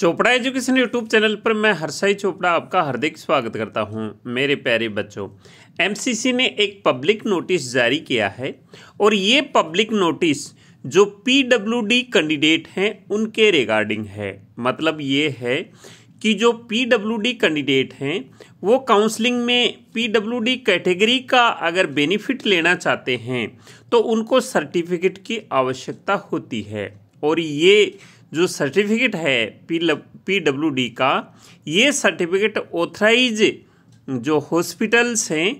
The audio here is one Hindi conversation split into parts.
चोपड़ा एजुकेशन यूट्यूब चैनल पर मैं हर्षाई चोपड़ा आपका हार्दिक स्वागत करता हूं मेरे प्यारे बच्चों एमसीसी ने एक पब्लिक नोटिस जारी किया है और ये पब्लिक नोटिस जो पीडब्ल्यूडी कैंडिडेट हैं उनके रिगार्डिंग है मतलब ये है कि जो पीडब्ल्यूडी कैंडिडेट हैं वो काउंसलिंग में पीडब्ल्यूडी कैटेगरी का अगर बेनिफिट लेना चाहते हैं तो उनको सर्टिफिकेट की आवश्यकता होती है और ये जो सर्टिफिकेट है पी पी डब्ल्यू डी का ये सर्टिफिकेट ऑथराइज जो हॉस्पिटल्स हैं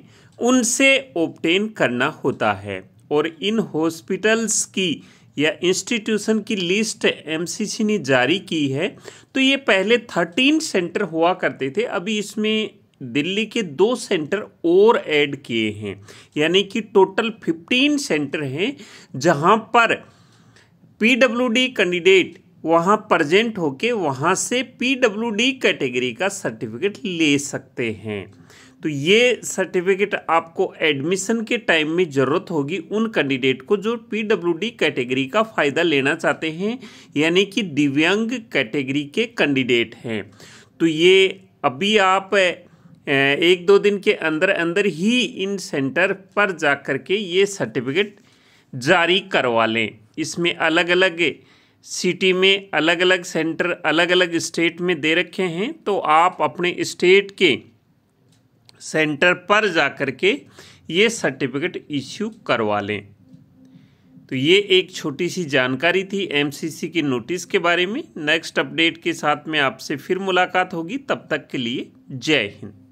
उनसे ऑप्टेन करना होता है और इन हॉस्पिटल्स की या इंस्टीट्यूशन की लिस्ट एमसीसी ने जारी की है तो ये पहले थर्टीन सेंटर हुआ करते थे अभी इसमें दिल्ली के दो सेंटर और ऐड किए हैं यानी कि टोटल फिफ्टीन सेंटर हैं जहां पर पीडब्ल्यूडी कैंडिडेट वहाँ प्रजेंट होके वहाँ से डी कैटेगरी का सर्टिफिकेट ले सकते हैं तो ये सर्टिफिकेट आपको एडमिशन के टाइम में ज़रूरत होगी उन कैंडिडेट को जो डी कैटेगरी का फ़ायदा लेना चाहते हैं यानी कि दिव्यांग कैटेगरी के कैंडिडेट हैं तो ये अभी आप एक दो दिन के अंदर अंदर ही इन सेंटर पर जा कर के ये सर्टिफिकेट जारी करवा लें इसमें अलग अलग सिटी में अलग अलग सेंटर अलग अलग स्टेट में दे रखे हैं तो आप अपने स्टेट के सेंटर पर जा कर के ये सर्टिफिकेट इश्यू करवा लें तो ये एक छोटी सी जानकारी थी एमसीसी की नोटिस के बारे में नेक्स्ट अपडेट के साथ में आपसे फिर मुलाकात होगी तब तक के लिए जय हिंद